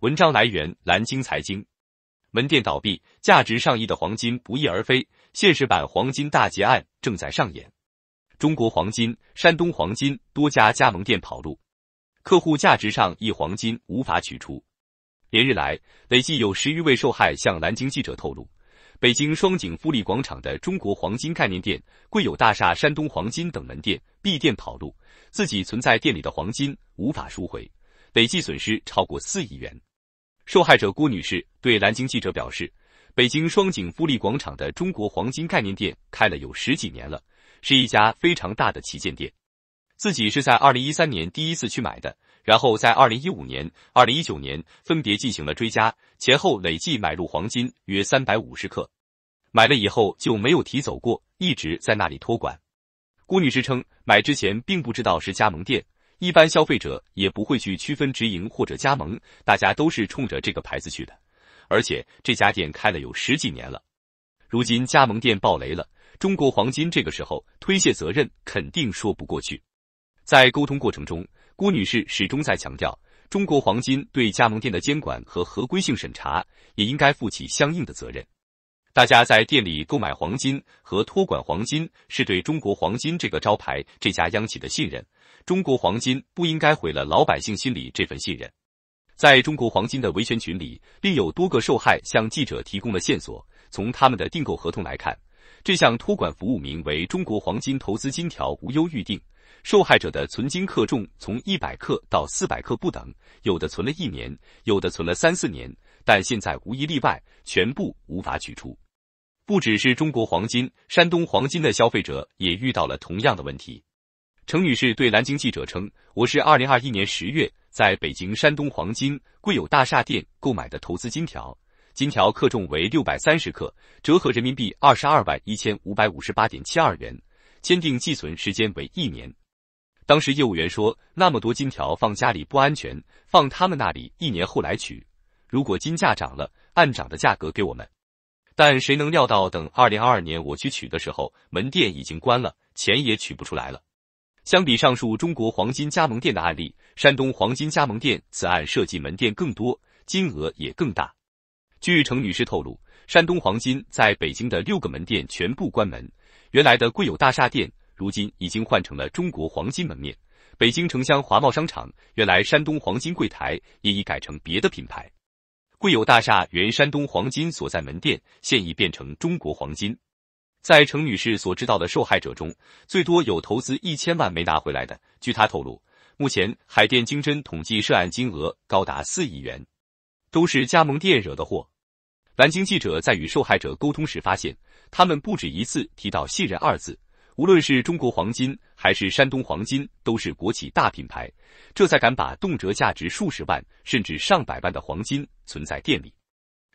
文章来源：蓝鲸财经。门店倒闭，价值上亿的黄金不翼而飞，现实版黄金大劫案正在上演。中国黄金、山东黄金多家加盟店跑路，客户价值上亿黄金无法取出。连日来，累计有十余位受害向蓝鲸记者透露，北京双井富力广场的中国黄金概念店、贵友大厦、山东黄金等门店闭店跑路，自己存在店里的黄金无法赎回，累计损失超过四亿元。受害者郭女士对蓝鲸记者表示，北京双井富力广场的中国黄金概念店开了有十几年了，是一家非常大的旗舰店。自己是在二零一三年第一次去买的，然后在二零一五年、二零一九年分别进行了追加，前后累计买入黄金约三百五十克。买了以后就没有提走过，一直在那里托管。郭女士称，买之前并不知道是加盟店。一般消费者也不会去区分直营或者加盟，大家都是冲着这个牌子去的。而且这家店开了有十几年了，如今加盟店爆雷了，中国黄金这个时候推卸责任肯定说不过去。在沟通过程中，郭女士始终在强调，中国黄金对加盟店的监管和合规性审查也应该负起相应的责任。大家在店里购买黄金和托管黄金，是对中国黄金这个招牌、这家央企的信任。中国黄金不应该毁了老百姓心里这份信任。在中国黄金的维权群里，另有多个受害向记者提供了线索。从他们的订购合同来看，这项托管服务名为“中国黄金投资金条无忧预定”。受害者的存金克重从一百克到四百克不等，有的存了一年，有的存了三四年。但现在无一例外，全部无法取出。不只是中国黄金，山东黄金的消费者也遇到了同样的问题。程女士对南京记者称：“我是二零二一年十月在北京山东黄金贵友大厦店购买的投资金条，金条克重为六百三十克，折合人民币二十二万一千五百五十八点七二元，签订寄存时间为一年。当时业务员说，那么多金条放家里不安全，放他们那里一年后来取。”如果金价涨了，按涨的价格给我们。但谁能料到，等2022年我去取的时候，门店已经关了，钱也取不出来了。相比上述中国黄金加盟店的案例，山东黄金加盟店此案涉及门店更多，金额也更大。据程女士透露，山东黄金在北京的六个门店全部关门，原来的贵友大厦店，如今已经换成了中国黄金门面；北京城乡华贸商场，原来山东黄金柜台也已改成别的品牌。贵友大厦原山东黄金所在门店，现已变成中国黄金。在程女士所知道的受害者中，最多有投资一千万没拿回来的。据她透露，目前海淀经侦统计涉案金额高达四亿元，都是加盟店惹的祸。南京记者在与受害者沟通时发现，他们不止一次提到“信任”二字，无论是中国黄金。还是山东黄金，都是国企大品牌，这才敢把动辄价值数十万甚至上百万的黄金存在店里。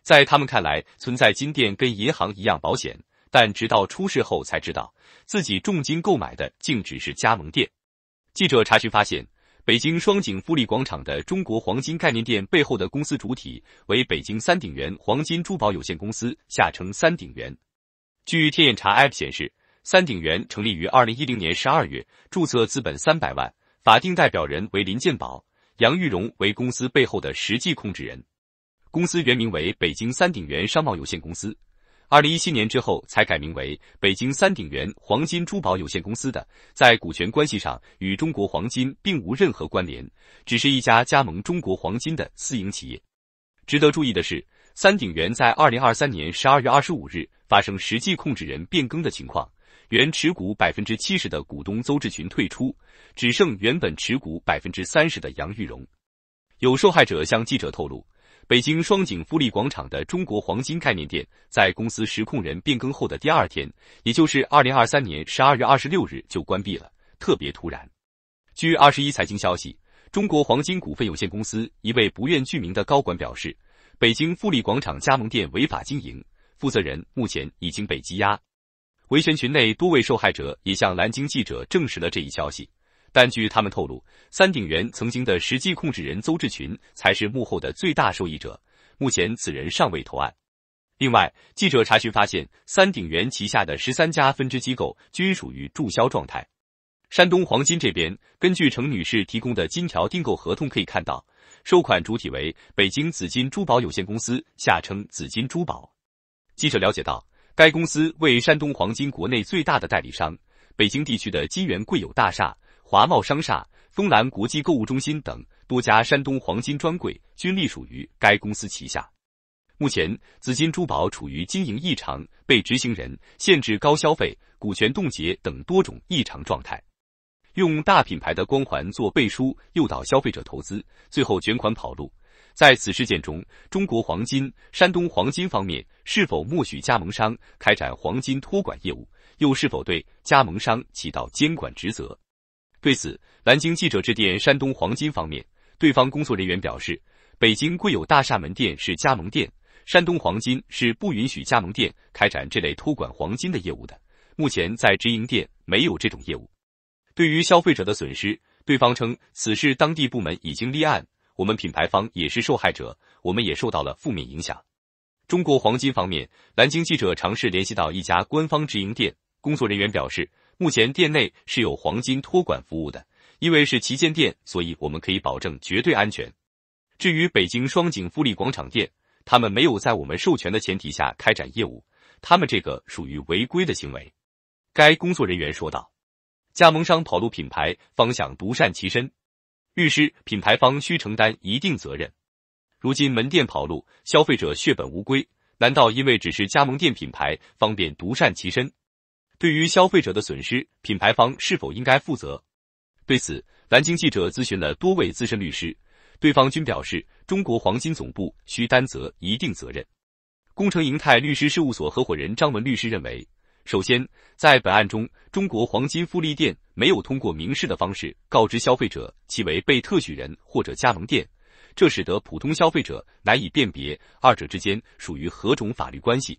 在他们看来，存在金店跟银行一样保险，但直到出事后才知道，自己重金购买的竟只是加盟店。记者查询发现，北京双井富力广场的中国黄金概念店背后的公司主体为北京三鼎源黄金珠宝有限公司，下称三鼎源。据天眼查 App 显示。三鼎源成立于二零一零年十二月，注册资本三百万，法定代表人为林建宝，杨玉荣为公司背后的实际控制人。公司原名为北京三鼎源商贸有限公司，二零一七年之后才改名为北京三鼎源黄金珠宝有限公司的。在股权关系上与中国黄金并无任何关联，只是一家加盟中国黄金的私营企业。值得注意的是，三鼎源在二零二三年十二月二十五日发生实际控制人变更的情况。原持股百分之七十的股东邹志群退出，只剩原本持股百分之三十的杨玉荣。有受害者向记者透露，北京双井富力广场的中国黄金概念店，在公司实控人变更后的第二天，也就是二零二三年十二月二十六日就关闭了，特别突然。据二十一财经消息，中国黄金股份有限公司一位不愿具名的高管表示，北京富力广场加盟店违法经营，负责人目前已经被羁押。维权群内多位受害者也向蓝鲸记者证实了这一消息，但据他们透露，三鼎源曾经的实际控制人邹志群才是幕后的最大受益者，目前此人尚未投案。另外，记者查询发现，三鼎源旗下的十三家分支机构均属于注销状态。山东黄金这边，根据程女士提供的金条订购合同可以看到，收款主体为北京紫金珠宝有限公司，下称紫金珠宝。记者了解到。该公司为山东黄金国内最大的代理商，北京地区的金源贵友大厦、华贸商厦、丰南国际购物中心等多家山东黄金专柜均隶属于该公司旗下。目前，紫金珠宝处于经营异常、被执行人、限制高消费、股权冻结等多种异常状态。用大品牌的光环做背书，诱导消费者投资，最后卷款跑路。在此事件中，中国黄金、山东黄金方面是否默许加盟商开展黄金托管业务，又是否对加盟商起到监管职责？对此，南京记者致电山东黄金方面，对方工作人员表示，北京贵友大厦门店是加盟店，山东黄金是不允许加盟店开展这类托管黄金的业务的。目前在直营店没有这种业务。对于消费者的损失，对方称此事当地部门已经立案。我们品牌方也是受害者，我们也受到了负面影响。中国黄金方面，南京记者尝试联系到一家官方直营店，工作人员表示，目前店内是有黄金托管服务的，因为是旗舰店，所以我们可以保证绝对安全。至于北京双井富力广场店，他们没有在我们授权的前提下开展业务，他们这个属于违规的行为。该工作人员说道：“加盟商跑路，品牌方想独善其身。”律师品牌方需承担一定责任。如今门店跑路，消费者血本无归，难道因为只是加盟店品牌，方便独善其身？对于消费者的损失，品牌方是否应该负责？对此，南京记者咨询了多位资深律师，对方均表示中国黄金总部需担责一定责任。工程银泰律师事务所合伙人张文律师认为。首先，在本案中，中国黄金富力店没有通过明示的方式告知消费者其为被特许人或者加盟店，这使得普通消费者难以辨别二者之间属于何种法律关系，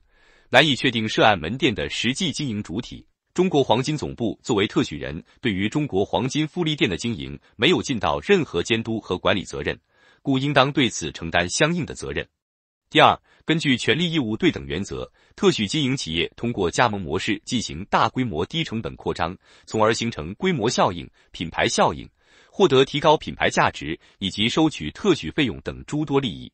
难以确定涉案门店的实际经营主体。中国黄金总部作为特许人，对于中国黄金富力店的经营没有尽到任何监督和管理责任，故应当对此承担相应的责任。第二，根据权利义务对等原则，特许经营企业通过加盟模式进行大规模低成本扩张，从而形成规模效应、品牌效应，获得提高品牌价值以及收取特许费用等诸多利益。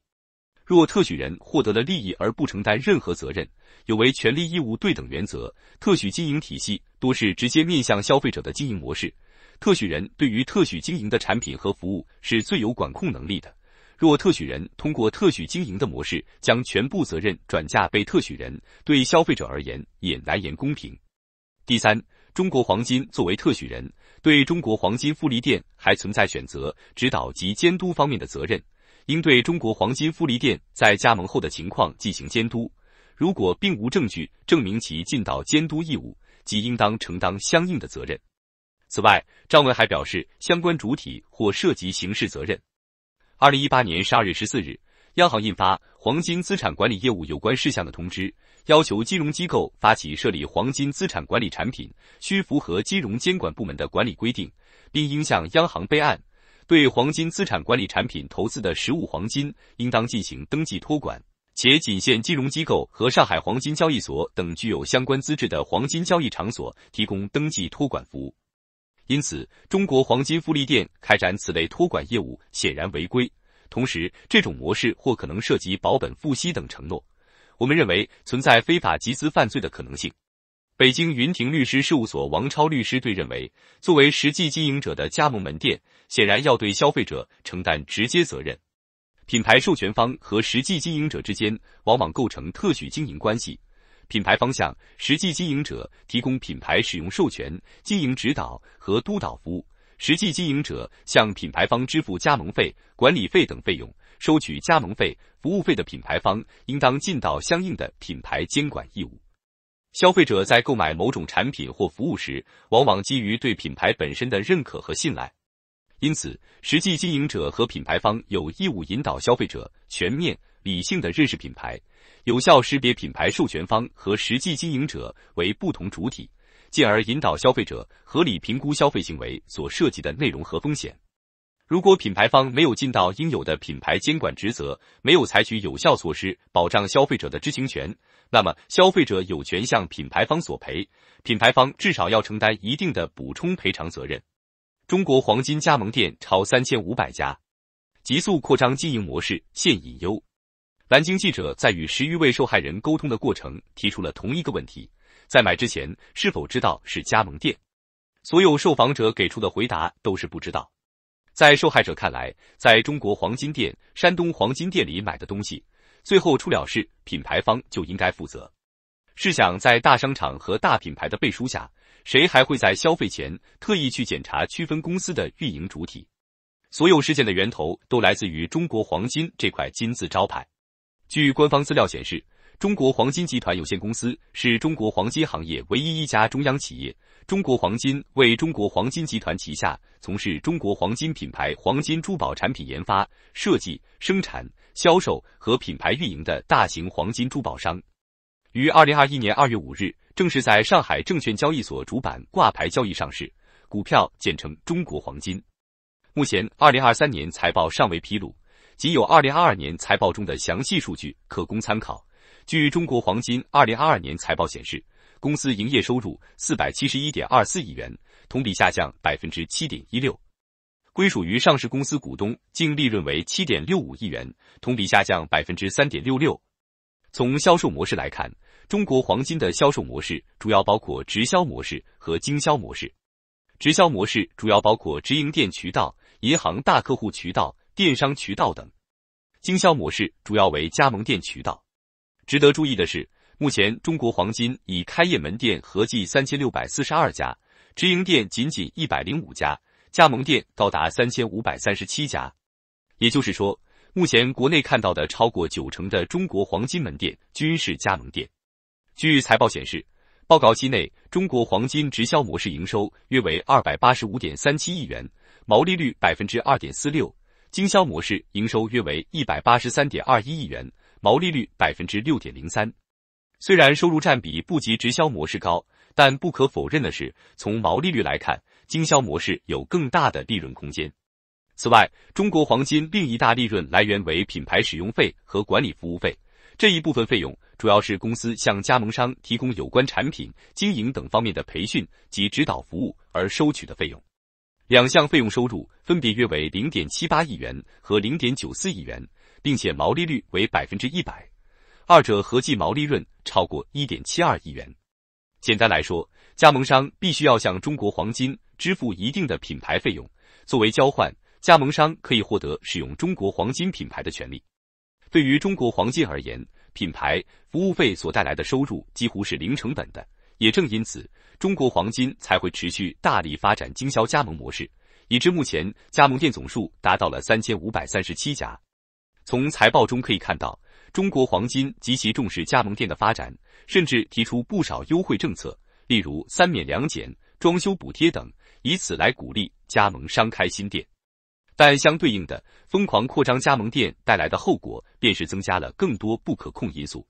若特许人获得了利益而不承担任何责任，有违权利义务对等原则。特许经营体系多是直接面向消费者的经营模式，特许人对于特许经营的产品和服务是最有管控能力的。若特许人通过特许经营的模式将全部责任转嫁被特许人，对消费者而言也难言公平。第三，中国黄金作为特许人，对中国黄金富力店还存在选择、指导及监督方面的责任，应对中国黄金富力店在加盟后的情况进行监督。如果并无证据证明其尽到监督义务，即应当承担相应的责任。此外，张文还表示，相关主体或涉及刑事责任。二零一八年十二月十四日，央行印发《黄金资产管理业务有关事项的通知》，要求金融机构发起设立黄金资产管理产品，需符合金融监管部门的管理规定，并应向央行备案。对黄金资产管理产品投资的实物黄金，应当进行登记托管，且仅限金融机构和上海黄金交易所等具有相关资质的黄金交易场所提供登记托管服务。因此，中国黄金富力店开展此类托管业务显然违规。同时，这种模式或可能涉及保本付息等承诺，我们认为存在非法集资犯罪的可能性。北京云庭律师事务所王超律师队认为，作为实际经营者的加盟门店，显然要对消费者承担直接责任。品牌授权方和实际经营者之间往往构成特许经营关系。品牌方向，实际经营者提供品牌使用授权、经营指导和督导服务；实际经营者向品牌方支付加盟费、管理费等费用。收取加盟费、服务费的品牌方应当尽到相应的品牌监管义务。消费者在购买某种产品或服务时，往往基于对品牌本身的认可和信赖，因此，实际经营者和品牌方有义务引导消费者全面、理性的认识品牌。有效识别品牌授权方和实际经营者为不同主体，进而引导消费者合理评估消费行为所涉及的内容和风险。如果品牌方没有尽到应有的品牌监管职责，没有采取有效措施保障消费者的知情权，那么消费者有权向品牌方索赔，品牌方至少要承担一定的补充赔偿责任。中国黄金加盟店超三千五百家，急速扩张经营模式现隐忧。南京记者在与十余位受害人沟通的过程，提出了同一个问题：在买之前是否知道是加盟店？所有受访者给出的回答都是不知道。在受害者看来，在中国黄金店、山东黄金店里买的东西，最后出了事，品牌方就应该负责。试想，在大商场和大品牌的背书下，谁还会在消费前特意去检查区分公司的运营主体？所有事件的源头都来自于中国黄金这块金字招牌。据官方资料显示，中国黄金集团有限公司是中国黄金行业唯一一家中央企业。中国黄金为中国黄金集团旗下从事中国黄金品牌黄金珠宝产品研发、设计、生产、销售和品牌运营的大型黄金珠宝商。于二零二一年二月五日，正式在上海证券交易所主板挂牌交易上市，股票简称中国黄金。目前，二零二三年财报尚未披露。仅有2022年财报中的详细数据可供参考。据中国黄金2022年财报显示，公司营业收入471.24亿元，同比下降7.16%；归属于上市公司股东净利润为7.65亿元，同比下降3.66%。从销售模式来看，中国黄金的销售模式主要包括直销模式和经销模式。直销模式主要包括直营店渠道、银行大客户渠道。电商渠道等，经销模式主要为加盟店渠道。值得注意的是，目前中国黄金已开业门店合计三千六百四十二家，直营店仅仅一百零五家，加盟店高达三千五百三十七家。也就是说，目前国内看到的超过九成的中国黄金门店均是加盟店。据财报显示，报告期内中国黄金直销模式营收约为二百八十五点三七亿元，毛利率百分之二点四六。经销模式营收约为一百八十三点二一亿元，毛利率百分之六点零三。虽然收入占比不及直销模式高，但不可否认的是，从毛利率来看，经销模式有更大的利润空间。此外，中国黄金另一大利润来源为品牌使用费和管理服务费。这一部分费用主要是公司向加盟商提供有关产品经营等方面的培训及指导服务而收取的费用。两项费用收入分别约为零点七八亿元和零点九四亿元，并且毛利率为百分之一百，二者合计毛利润超过一点七二亿元。简单来说，加盟商必须要向中国黄金支付一定的品牌费用，作为交换，加盟商可以获得使用中国黄金品牌的权利。对于中国黄金而言，品牌服务费所带来的收入几乎是零成本的。也正因此，中国黄金才会持续大力发展经销加盟模式，以致目前加盟店总数达到了三千五百三十七家。从财报中可以看到，中国黄金极其重视加盟店的发展，甚至提出不少优惠政策，例如三免两减、装修补贴等，以此来鼓励加盟商开新店。但相对应的，疯狂扩张加盟店带来的后果，便是增加了更多不可控因素。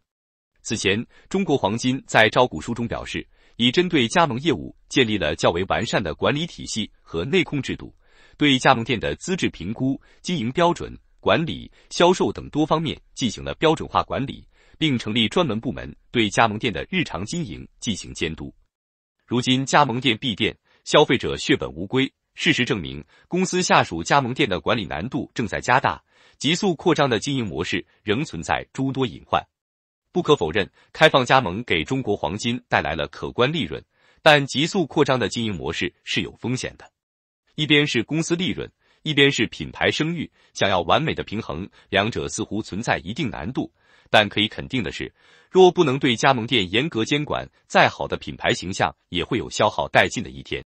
此前，中国黄金在招股书中表示，已针对加盟业务建立了较为完善的管理体系和内控制度，对加盟店的资质评估、经营标准、管理、销售等多方面进行了标准化管理，并成立专门部门对加盟店的日常经营进行监督。如今，加盟店闭店，消费者血本无归。事实证明，公司下属加盟店的管理难度正在加大，急速扩张的经营模式仍存在诸多隐患。不可否认，开放加盟给中国黄金带来了可观利润，但急速扩张的经营模式是有风险的。一边是公司利润，一边是品牌声誉，想要完美的平衡，两者似乎存在一定难度。但可以肯定的是，若不能对加盟店严格监管，再好的品牌形象也会有消耗殆尽的一天。